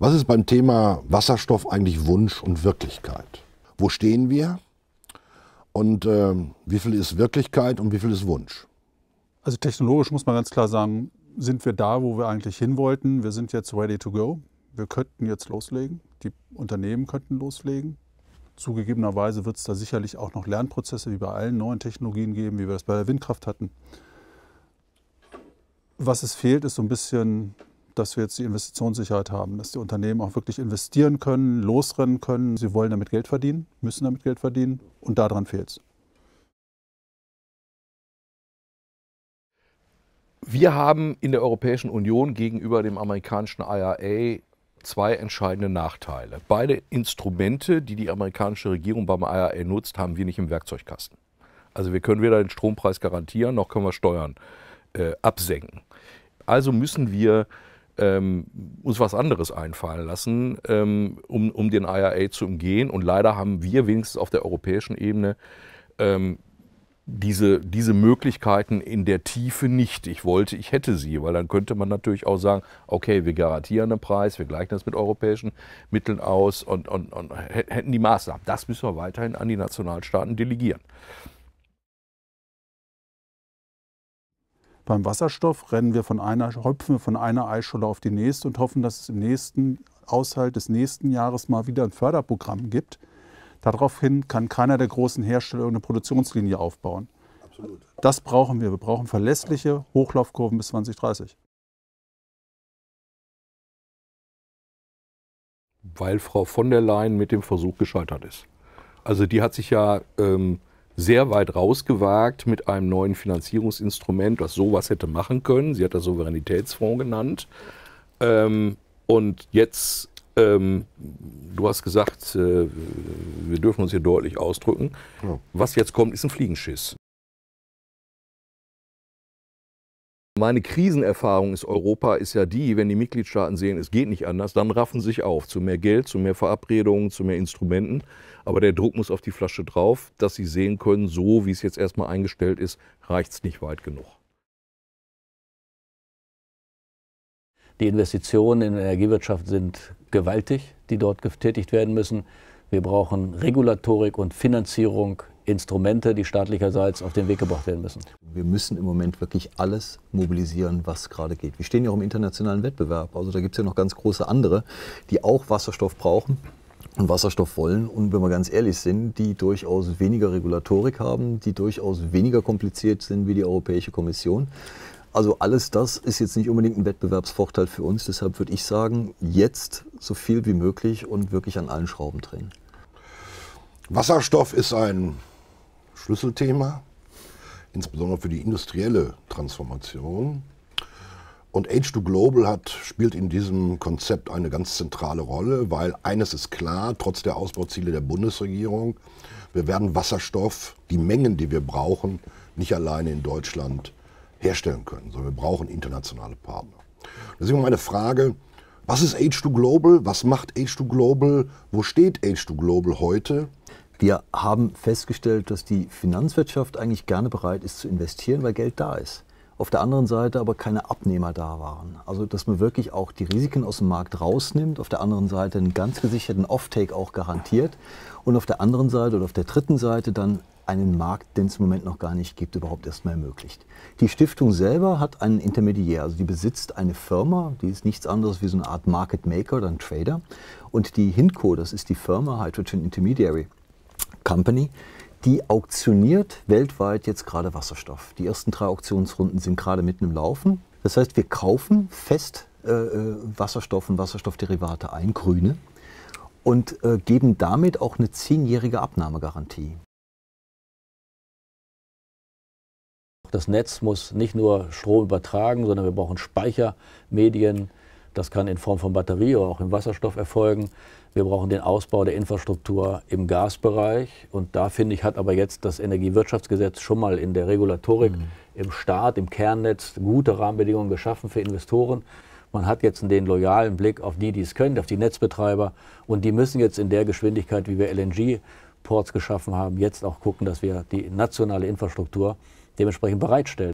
Was ist beim Thema Wasserstoff eigentlich Wunsch und Wirklichkeit? Wo stehen wir? Und äh, wie viel ist Wirklichkeit und wie viel ist Wunsch? Also technologisch muss man ganz klar sagen, sind wir da, wo wir eigentlich hin wollten. Wir sind jetzt ready to go. Wir könnten jetzt loslegen. Die Unternehmen könnten loslegen. Zugegebenerweise wird es da sicherlich auch noch Lernprozesse wie bei allen neuen Technologien geben, wie wir das bei der Windkraft hatten. Was es fehlt, ist so ein bisschen dass wir jetzt die Investitionssicherheit haben, dass die Unternehmen auch wirklich investieren können, losrennen können. Sie wollen damit Geld verdienen, müssen damit Geld verdienen und daran fehlt es. Wir haben in der Europäischen Union gegenüber dem amerikanischen IRA zwei entscheidende Nachteile. Beide Instrumente, die die amerikanische Regierung beim IRA nutzt, haben wir nicht im Werkzeugkasten. Also wir können weder den Strompreis garantieren, noch können wir Steuern äh, absenken. Also müssen wir ähm, uns was anderes einfallen lassen, ähm, um, um den IRA zu umgehen. Und leider haben wir wenigstens auf der europäischen Ebene ähm, diese, diese Möglichkeiten in der Tiefe nicht. Ich wollte, ich hätte sie, weil dann könnte man natürlich auch sagen, okay, wir garantieren einen Preis, wir gleichen das mit europäischen Mitteln aus und, und, und hätten die Maßnahmen. Das müssen wir weiterhin an die Nationalstaaten delegieren. Beim Wasserstoff rennen wir von einer, hüpfen wir von einer Eischolle auf die nächste und hoffen, dass es im nächsten Haushalt des nächsten Jahres mal wieder ein Förderprogramm gibt. Daraufhin kann keiner der großen Hersteller eine Produktionslinie aufbauen. Absolut. Das brauchen wir. Wir brauchen verlässliche Hochlaufkurven bis 2030. Weil Frau von der Leyen mit dem Versuch gescheitert ist. Also die hat sich ja ähm, sehr weit rausgewagt mit einem neuen Finanzierungsinstrument, das sowas hätte machen können. Sie hat das Souveränitätsfonds genannt. Ähm, und jetzt, ähm, du hast gesagt, äh, wir dürfen uns hier deutlich ausdrücken. Ja. Was jetzt kommt, ist ein Fliegenschiss. Meine Krisenerfahrung ist Europa ist ja die, wenn die Mitgliedstaaten sehen, es geht nicht anders, dann raffen sie sich auf zu mehr Geld, zu mehr Verabredungen, zu mehr Instrumenten. Aber der Druck muss auf die Flasche drauf, dass sie sehen können, so wie es jetzt erstmal eingestellt ist, reicht es nicht weit genug. Die Investitionen in die Energiewirtschaft sind gewaltig, die dort getätigt werden müssen. Wir brauchen Regulatorik und Finanzierung, Instrumente, die staatlicherseits auf den Weg gebracht werden müssen. Wir müssen im Moment wirklich alles mobilisieren, was gerade geht. Wir stehen ja auch im internationalen Wettbewerb. Also da gibt es ja noch ganz große andere, die auch Wasserstoff brauchen und Wasserstoff wollen und wenn wir ganz ehrlich sind, die durchaus weniger Regulatorik haben, die durchaus weniger kompliziert sind wie die Europäische Kommission. Also alles das ist jetzt nicht unbedingt ein Wettbewerbsvorteil für uns. Deshalb würde ich sagen, jetzt so viel wie möglich und wirklich an allen Schrauben drehen. Wasserstoff ist ein Schlüsselthema insbesondere für die industrielle Transformation. Und Age 2 Global hat, spielt in diesem Konzept eine ganz zentrale Rolle, weil eines ist klar, trotz der Ausbauziele der Bundesregierung, wir werden Wasserstoff, die Mengen, die wir brauchen, nicht alleine in Deutschland herstellen können, sondern wir brauchen internationale Partner. Deswegen meine Frage, was ist Age 2 Global? Was macht Age 2 Global? Wo steht Age 2 Global heute? Wir haben festgestellt, dass die Finanzwirtschaft eigentlich gerne bereit ist zu investieren, weil Geld da ist. Auf der anderen Seite aber keine Abnehmer da waren. Also dass man wirklich auch die Risiken aus dem Markt rausnimmt, auf der anderen Seite einen ganz gesicherten Offtake auch garantiert und auf der anderen Seite oder auf der dritten Seite dann einen Markt, den es im Moment noch gar nicht gibt, überhaupt erstmal ermöglicht. Die Stiftung selber hat einen Intermediär, also die besitzt eine Firma, die ist nichts anderes wie so eine Art Market Maker oder ein Trader. Und die HINCO, das ist die Firma Hydrogen Intermediary, Company, die auktioniert weltweit jetzt gerade Wasserstoff. Die ersten drei Auktionsrunden sind gerade mitten im Laufen. Das heißt, wir kaufen fest äh, äh, Wasserstoff und Wasserstoffderivate ein, grüne, und äh, geben damit auch eine zehnjährige Abnahmegarantie. Das Netz muss nicht nur Strom übertragen, sondern wir brauchen Speichermedien, das kann in Form von Batterie oder auch im Wasserstoff erfolgen. Wir brauchen den Ausbau der Infrastruktur im Gasbereich. Und da finde ich, hat aber jetzt das Energiewirtschaftsgesetz schon mal in der Regulatorik mhm. im Staat, im Kernnetz gute Rahmenbedingungen geschaffen für Investoren. Man hat jetzt den loyalen Blick auf die, die es können, auf die Netzbetreiber. Und die müssen jetzt in der Geschwindigkeit, wie wir LNG-Ports geschaffen haben, jetzt auch gucken, dass wir die nationale Infrastruktur dementsprechend bereitstellen.